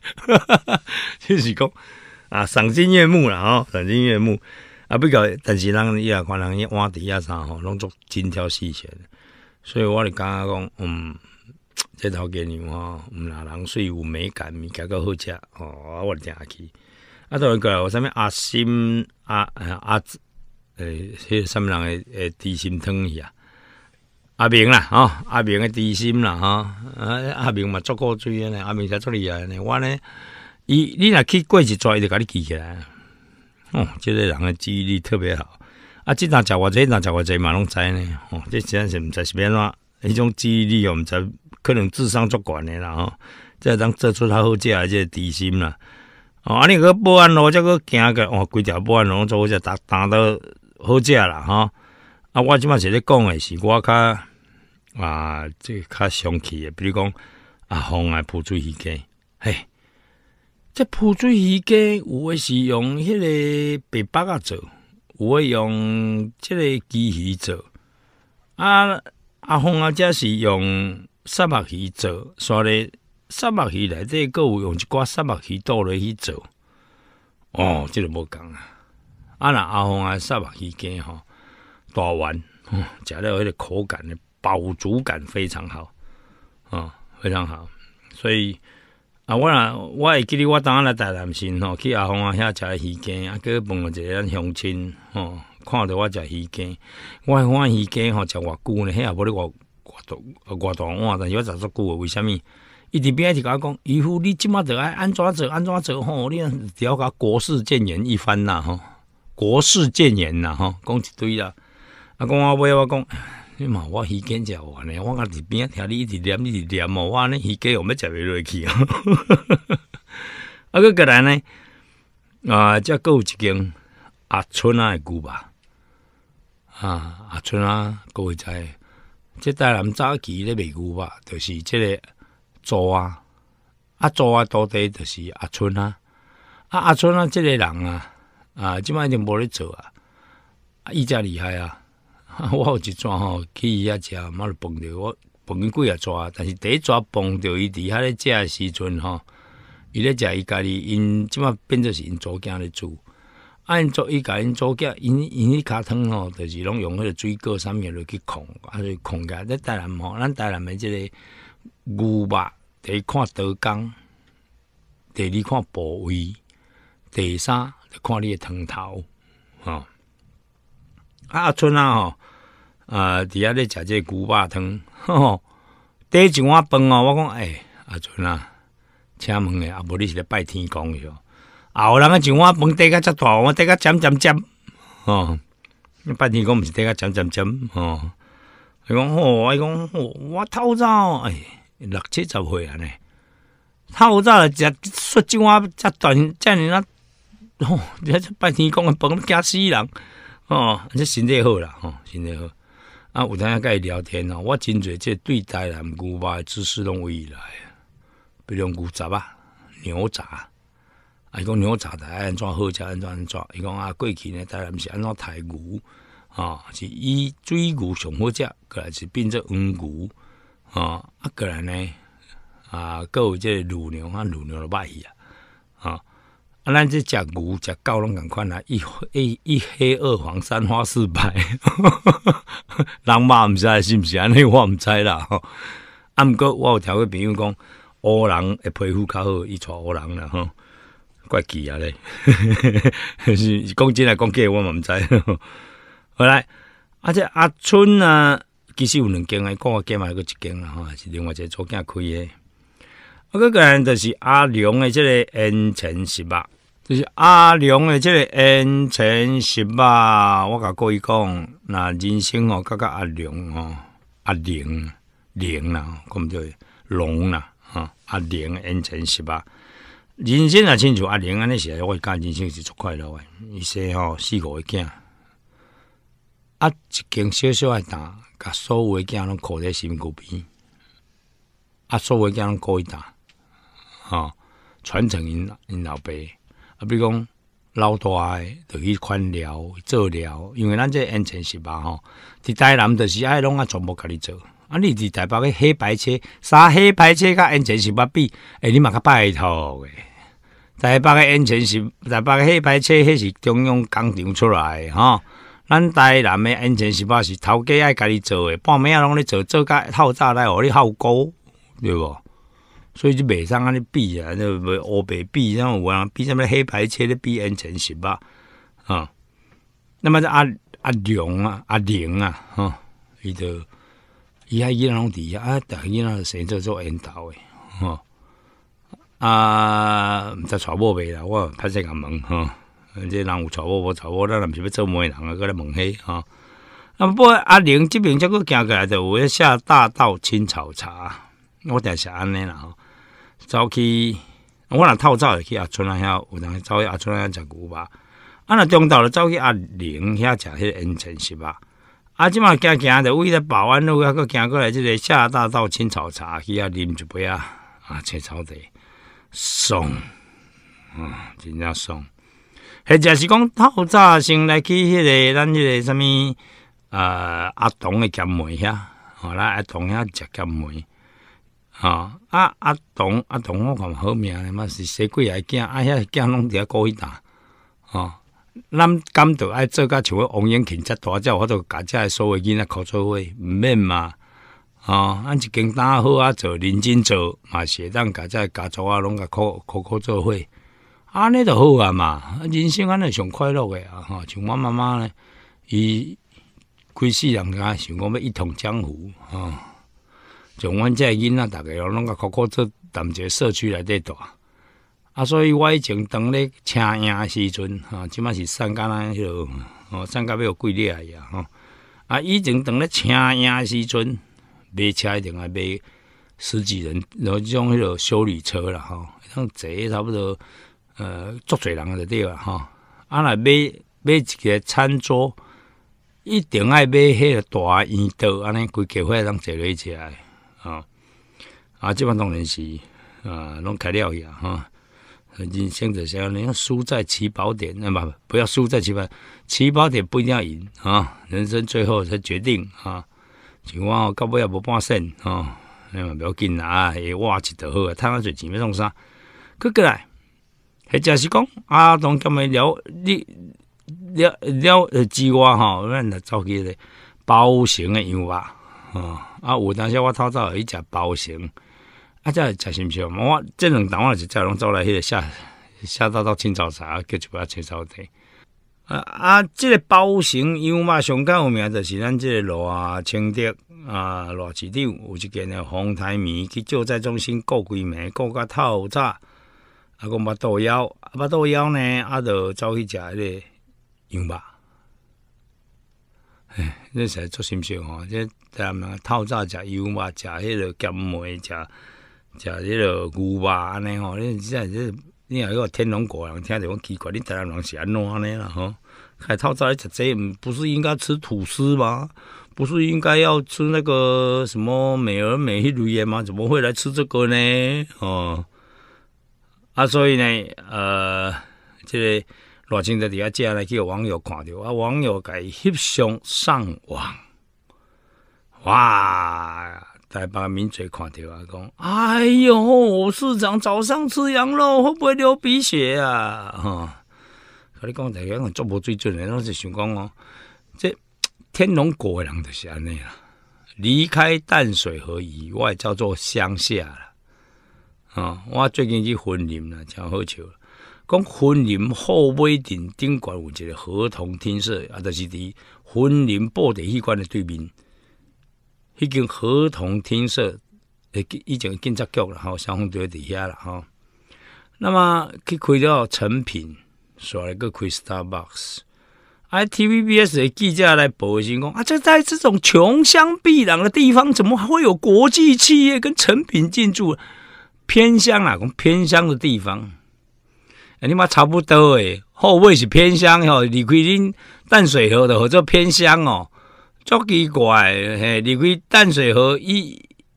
就是讲啊，赏心悦目啦，吼、哦，赏心悦目。啊，不过但是人伊也看人伊碗底啊啥吼，拢足精挑细选，所以我就感觉讲，嗯，这头家娘吼，毋若人水有美感，物件够好食吼、哦，我定去。啊，再一个，我上面阿心阿阿子，诶，什么人诶？诶，底心汤去啊？阿明啦，哦，阿明诶，底心啦，哈，阿阿明嘛足锥诶咧，阿明才出嚟啊，我咧，伊你若去过几伊就甲你记起来，哦，即个人诶记忆力特别好。啊，这食偌我这哪食我这嘛拢知呢？哦，这实际上是毋知是咩怎，迄种记忆力，我毋知可能智商足悬诶啦，吼，再张做出较好食诶，即底薪啦。哦，啊，你个保安佬，这个惊个，哦，规条保安佬做在打打到好假了哈。啊，我即嘛是咧讲的是我较，啊，这个较生气的，比如讲，啊，红啊，铺水鱼竿，嘿，这铺水鱼有我是用迄个白巴啊做，我用这个机器做，啊，阿红啊则是用三白鱼做，所以。沙白鱼内底个有用一寡沙白鱼倒落去做。哦，这个无共啊。啊，若阿峰阿沙白鱼羹吼，大多玩，加了迄个口感呢，饱足感非常好，啊，非常好。所以啊，我啦，我会记咧，我当阿来台南时吼，去阿峰啊遐食鱼羹，啊，哥碰着一个咱乡亲吼，看着我食鱼羹，我迄碗鱼羹吼，食偌久呢，遐也不哩偌外大偌大碗，但是我食足久个，为什么？伊伫边阿弟甲我讲，姨父，你即码得爱安怎做安怎做吼，你要甲国事谏言一番呐吼，国事谏言呐吼，讲一堆啦。啊，讲我尾我讲，你嘛我鱼羹食完咧，我甲伫边听你一直念一直念哦，我安尼鱼羹我要食袂落去啊。啊，哥过来呢，啊，则再有一间阿春阿姑吧，啊阿春啊各位知即带南早起咧美姑吧，就是即个。做啊啊做啊到底著是啊春啊啊啊春啊即个人啊啊即摆已经无咧做啊啊伊诚厉害啊啊，我有一逝吼去伊遐食嘛碰着我碰伊几啊逝啊但是第一逝碰着伊伫遐咧食诶时阵吼伊咧食伊家己因即摆变做是因祖囝咧煮啊因祖伊家因祖囝因因迄骹汤吼著是拢用迄个水果啥物落去控啊就控起来咧大南无咱大南诶即个牛肉，第一看刀工，第二看部位，第三就看你的汤头，吼、哦。啊，春啊，吼，啊，伫遐咧食这牛肉汤，吼，吼，第一碗饭哦，我讲，诶、欸，啊，春啊，请问诶，啊，无你是咧拜天公哟？啊，有人啊，一碗饭得个遮大，碗，我得个尖尖尖，吼、哦。拜天公毋是得个尖尖尖吼，伊讲吼，伊讲吼，我透早哎。六七十岁安尼，他早在食说怎啊只短这样啊？哦，拜天讲啊，崩惊死人哦，这身体好啦，哦，身体好。啊，有当下跟伊聊天哦，我真侪即对待南肉诶知识拢未来，比如牛杂啊，牛杂，啊，伊讲牛杂台安怎好食，安怎安怎？伊讲啊，过去呢，台南是安怎太牛啊？是以水牛上好食，来是变做黄牛。啊，个人呢，啊，各有这乳牛啊，乳牛都卖去啊。啊，啊，咱这食牛、食狗拢共款啊，一一一黑、二黄、三花、四白，人嘛毋知是毋是，安尼，我毋知啦。吼、啊，毋过我有听过朋友讲，乌人会皮肤较好，伊娶乌人啦，吼，怪奇啊咧，是讲真诶，讲假，我嘛毋知。吼、后来，啊，这阿春啊。其实有两间啊，讲我计嘛一个一间啦吼，是另外一个左肩开诶。我个人就是阿良诶，这个恩情是吧？就是阿良诶，这个恩情是吧？我甲各伊讲，那人生哦，甲甲阿良哦，阿良，良啦，咁就龙啦啊，阿良恩情是吧？人生啊，清楚阿良安尼时候我讲人生是足快乐诶，伊说吼，四个囝，啊，一件小小诶大。甲所有嘅家拢靠在身躯边，啊！所有嘅家拢靠伊搭，吼！传承因因老爸，啊！比如讲老大诶，着去宽疗做疗，因为咱这安全是八吼，伫台南着是爱拢啊，全部甲你做啊！你伫台北诶黑白车，啥黑白车甲安全是八比，哎，你嘛较拜托诶。台北嘅安全是，台北嘅黑白车，迄是中央工厂出来，哈！咱台南的安全是吧，是头家爱家己做诶，半暝啊拢咧做做甲透早来互你号高，对无？所以就袂上安尼比啊，就袂下白比，然后我啊比什么黑白车咧比安全是吧？啊，那么这阿阿龙啊阿玲啊，吼，伊就伊喺伊行底下啊，等伊行是先做做引导诶，吼。啊，毋知娶某袂啦，我拍些个门吼。这人有查某无查某，咱是不做媒人啊？过来蒙黑哈。啊，么不，阿玲这边则个行过来的，我要下大道青草茶。我等下安尼啦，走去，我若套早去阿春阿遐，有等走去阿春阿食牛吧。阿那中岛的走去阿玲遐食个烟尘是吧？阿即马行行的为了保安路，阿个行过来即个下大道青草茶，去遐啉一杯啊，啊，青草茶爽，嗯，真正爽。或者是讲套餐先来去迄个咱迄个什物呃阿童的夹门遐，好啦，阿童遐夹夹门，好啊阿童阿童我讲好命，嘛是死鬼来惊，啊遐惊拢伫遐高去打，好，咱敢得爱做甲像个王永庆只大只，我都家遮在所有囡仔靠做伙，毋免嘛，啊，咱就简单好啊，做认真做嘛，是咱家己在家做啊，拢甲靠靠靠做伙。安尼著好啊嘛，人生安尼上快乐诶啊吼，像我妈妈咧，伊开始人车，想讲要一统江湖吼，像阮遮囡仔逐个拢个靠靠做踮一个社区内底住啊，所以我以前当咧车诶时阵吼，即满是送甲咱迄落哦，三间要贵伊啊！吼。啊，以前当咧车诶时阵，买车一定爱买十几人，然后种迄落修理车啦吼，迄种坐差不多。呃，足侪人个对吧？吼。啊，若买买一个餐桌，一定爱买迄个大圆桌，安尼规家伙人坐落去食诶吼。啊，即款东人是啊，拢开了去啊，吼。人生就是安尼，输在起跑点，那嘛不要输在起跑，起跑点不一定要赢啊，人生最后才决定啊。像我哦，搞不要不半身啊，那嘛不要紧啊，也挖起得好，太阳水钱要创啥？哥过来。还就是讲，阿东今日了，你了了之外吼，咱来造几个包型的油麻。啊啊！有当时我偷餐有一只包型，啊，这吃心不嘛？我这两个人是加龙走来，迄个下下到到清早茶，叫一巴清早茶。啊啊！这个包型羊肉上高有名，就是咱这个罗清德啊，罗志友，有一给那红台面，去救灾中心过几枚，过个套早。阿公巴肚腰，阿巴肚枵呢？啊，就走去食迄个羊肉。唉，你才做心事哦！即大人人透早食牛排，食迄个夹馍，食食迄个牛肉安尼哦。你真系这，你讲迄个天龙果，听着讲奇怪，你台湾人是安怎呢啦？哈！海透早食这，不是应该吃吐司吗？不是应该要吃那个什么美而美类的吗？怎么会来吃这个呢？哦。啊，所以呢，呃，这个罗清在底下接下来叫网友看到，啊，网友改翕相上网，哇，大把民嘴看到啊，讲，哎呦，市长早上吃羊肉会不会流鼻血啊？哈，跟你讲，大家讲足无水准的，我是想讲哦，这天龙国的人就是安尼啦，离开淡水河以外叫做乡下啦。啊！我最近去婚林啦，真好笑。讲婚林后尾顶顶管有一个合同天色，啊，就是伫婚林布地迄馆的对面。迄间合同天色，诶，以前警察局啦，双消防队底下了哈。那么去开了成品，耍了个 Crystal Box，ITVBS 的记者来报新闻，啊，这个在这种穷乡僻壤的地方，怎么会有国际企业跟成品进驻？偏乡啊，讲偏乡的地方，你妈差不多诶，后位是偏乡哦，离桂林淡水河的，或者偏乡哦，足奇怪，离桂淡水河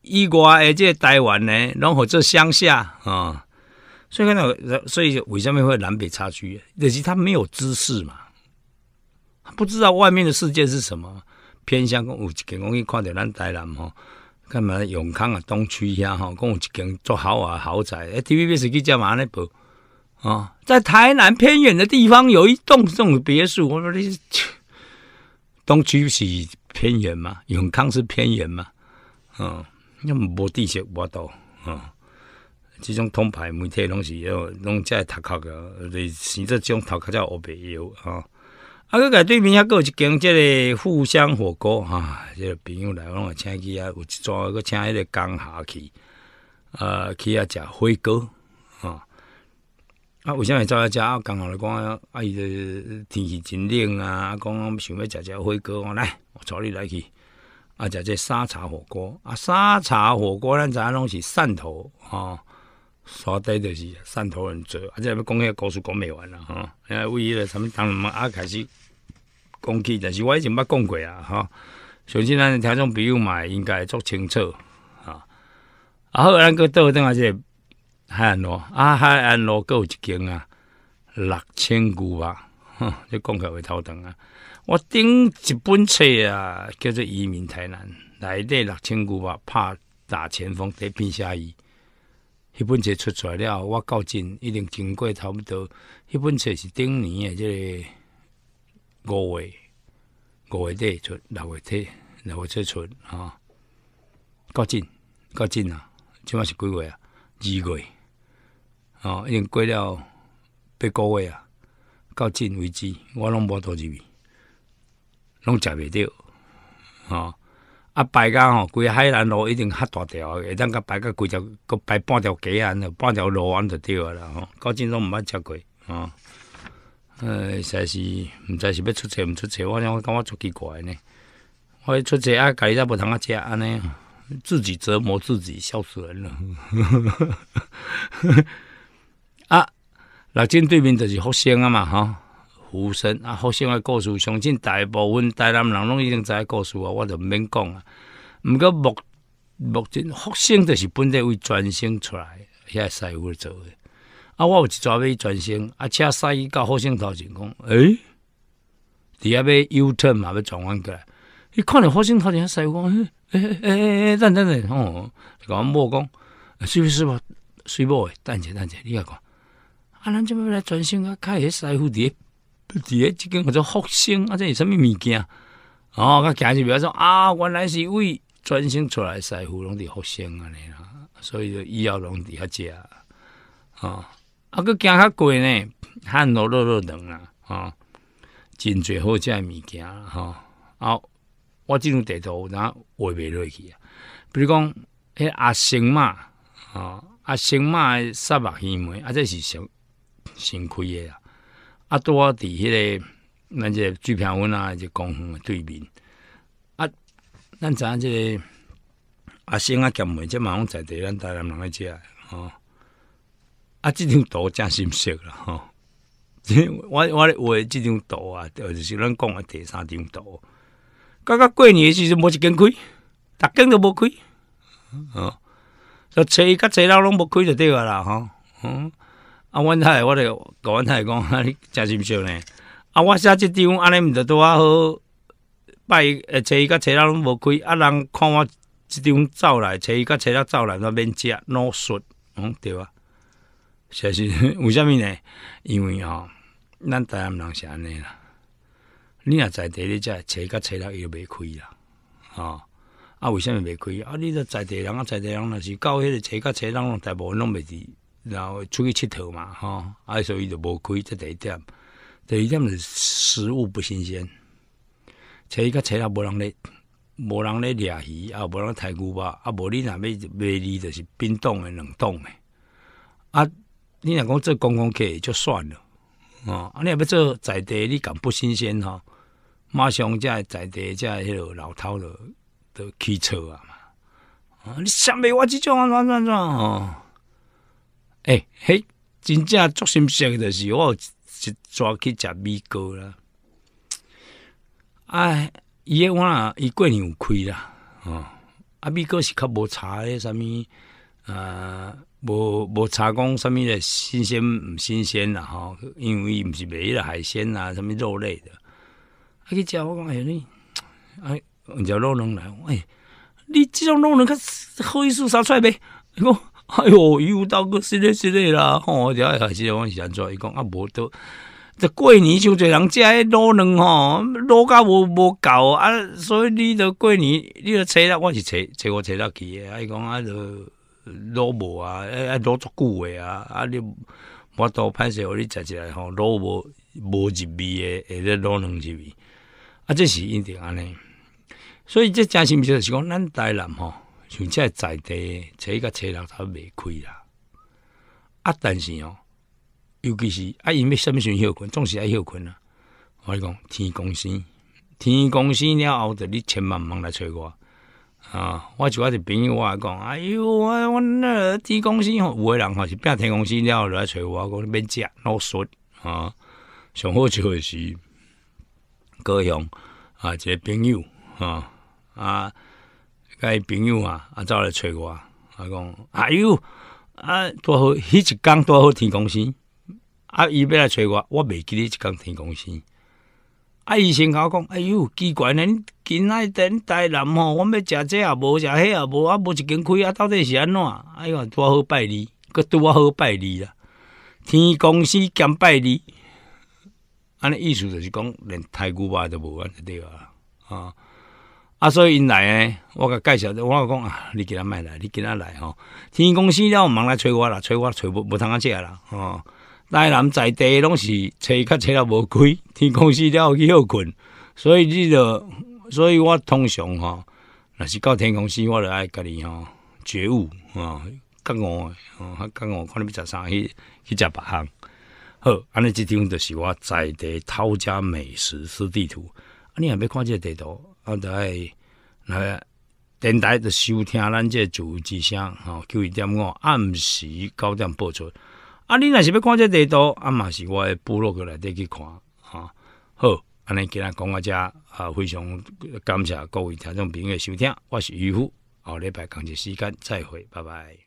以外的而且台湾呢，然后或者乡下啊，所以看到，所以为什么会南北差距，尤是他没有知识嘛，他不知道外面的世界是什么，偏乡讲有一间能去看到咱台南哦干嘛永康啊东区遐吼，讲一间做豪华豪宅，哎，TVBS 去叫嘛那部啊，在台南偏远的地方有一栋这种别墅，我说你东区是偏远吗？永康是偏远吗？嗯，那么地势无多啊，这种通牌媒体拢是，要拢在头克个，你实这种头克叫乌白油啊。阿个在对面阿有一间即个互相火锅哈，即个朋友来拢啊，请去啊，有一庄个请迄个江下去，呃，去遐食火锅啊。啊，为什么在食？啊，刚好来讲，啊，伊的天气真冷啊，阿讲想要食遮火锅，我来，我带你来去。啊，食这沙茶火锅，啊，沙茶火锅咱知拢是汕头啊，沙在就是汕头人做，啊，这不讲个高速讲袂完啦哈，啊，为一的什么当然嘛，啊，开始。讲起，但是我以前捌讲过啊，吼，相信咱听众朋友嘛应该足清楚啊。啊，好，咱个倒灯来者，海岸路啊，海岸路有一间啊，六千股吧，哼，这讲起来头疼啊。我顶一本册啊，叫做《移民台南》，内底六千股吧，拍打前锋得便伊。迄本册出出来了，我较真一定经过差不多。迄本册是顶年诶、即个五月五月底出，六月底六月初出啊！高进，高进啊！即满是几月啊？二月吼，已经过了八个月啊！高进为止，我拢无多去，拢食袂着。吼。啊，排工吼，规海南路已经较大条，会当甲排甲规条，搁摆半条街啊，半条路安就对啊啦吼，高进拢毋捌食过，吼。呃，实在是，毋知是要出差毋出差，我讲我感觉足奇怪呢。我一出差啊，家己煞无通啊食，安尼，自己折磨自己，笑死人了。啊，六进对面就是福星啊嘛，吼，福星啊，福星的故事，相信大部分台南人拢已经知故事啊，我就免讲啊。毋过目目前福星就是本地为转型出来，遐师傅做。啊，我有一要尾转身，啊，车驶到后星头前讲，诶、欸，底下要 U 嘛，欲转弯过来。伊看着后星头前师傅讲，诶、欸，诶、欸，诶、欸，诶、等等等，哦，甲阮某讲，师傅师傅，师傅，等者等者，你甲看，啊，咱即要来转身啊，开迄师傅伫咧伫咧即间叫做福星，啊，这是什物物件？哦，我行入去说啊，原来是位转身出来师傅拢伫福星安尼啦，所以就以后拢伫遐食。啊、哦。啊，佮惊较贵呢，汗落落落冷啊，吼、真最好食诶物件，吼、啊，我即种地图，然后画袂落去啊。比如讲，迄阿星嘛，吼、哦，阿星嘛，三目鱼门，啊，这是新新开诶啊，啊，拄啊伫迄个咱这聚平温啊，个公园诶对面，啊，咱知影即、个阿星啊，咸梅，即嘛拢在地咱台南人咧食，吼、啊，即张图真心色啦吼。即、哦、我咧画即张图啊，着是咱讲诶第三张图。刚刚过年诶时阵无一间开，逐间都无开，吼、哦，就伊甲初六拢无开着着啊啦吼。嗯、啊，阮太太，我咧甲阮太太讲，啊，你真心色呢。啊，我写即张安尼毋着拄啊好。拜诶，初伊甲初六拢无开，啊，人看我即张走来，初伊甲初六走来，那免食，拢熟，嗯，着啊。就是为虾米呢？因为哦，咱台湾人是安尼啦。你若在地咧，只车甲车啦伊就袂开啦，啊啊为什么袂开？啊，你著在地人啊，在地人若是到迄个车甲车啦，大部分拢袂滴，然后出去佚佗嘛，哈，啊所以就无开第地点，第一点是食物不新鲜，车甲车啦无人咧，无人咧掠鱼啊，无人太牛巴啊，无你若要卖鱼，就是冰冻诶，冷冻诶，啊。你若讲做公共客就算了，吼、啊！你若要做在地，你敢不新鲜哈？马上即在地即迄落老头了的汽车啊嘛！啊，你想袂我即种安怎安怎怎？哎嘿，真正足新鲜的是我一早去食米糕啦。哎，伊咧我伊过年有开啦，吼、啊！米糕是较无差诶，啥物啊？无无查讲什物诶新鲜毋新鲜啦吼，因为伊毋是买了海鲜啊，什物肉类的。啊，去食我讲哎、欸、你，哎、啊，食卤卵来，哎、你即种卤卵较好意思杀出来呗？伊讲，哎哟，伊有刀个是咧是咧啦，吼、哦，了海鲜我是安怎？伊讲啊，无都，这过年就侪人食迄卤卵吼，卤甲无无够啊，所以你着过年，你着找啦，我是找找我找到去的，伊讲啊着。卤无啊，哎哎，卤足久诶啊！啊，你我多歹势互你食起来吼，卤无无入味诶，会咧卤两入味，啊，这是一定安尼。所以这真心就是讲，咱台南吼，像这在地车甲车人头未开啦。啊，但是哦，尤其是啊，因为什么时候困，总是爱休困啊。我讲天公生，天公生了后，着你千万莫来找我。啊！我主要是朋友，我还讲，哎呦，我我那天公司吼，有诶人吼是变天公司了，来找我讲免食老酸啊。上好笑的是，高雄啊，一个朋友啊啊，伊朋友啊，啊，走来找我，啊讲，哎呦，啊，多好，迄一工多好天公司，啊，伊要来找我，我袂记得一工天公司。啊！伊先甲我讲，哎呦，奇怪呢！今仔天台南吼，阮要食这也无，食迄也无，啊无一间开啊，到底是安怎？哎呦，多好拜搁拄多好拜你啦！天公司兼拜你。安尼意思就是讲连太古巴都无安尼对啊！啊啊，所以因来呢，我甲介绍就我讲啊，你今仔莫来，你今仔来吼！天公司了，毋通来催我啦，催我催无无通啊，食啦，吼。台南在地拢是吹较吹了无贵，天公司了去休困，所以你著，所以我通常吼，若是到天公司，我著爱甲离吼，觉悟啊，干我，啊干我，看你要食啥去去食别项。好，安尼即张就是我在地偷家美食师地图，啊，你也欲看即个地图，啊，著爱来电台著收听咱这主持声，吼，九伊点五，暗时九点播出。啊，你若是要看这地图，啊嘛是我的部落过来得去看啊。好，安尼今日讲到这啊，非常感谢各位听众朋友收听，我是渔夫，后礼拜同一时间再会，拜拜。